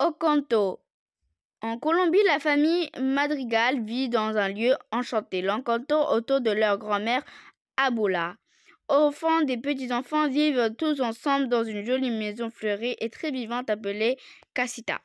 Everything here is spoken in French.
Oconto. En Colombie, la famille Madrigal vit dans un lieu enchanté, l'Encanto, autour de leur grand-mère Au fond, des petits-enfants vivent tous ensemble dans une jolie maison fleurie et très vivante appelée Casita.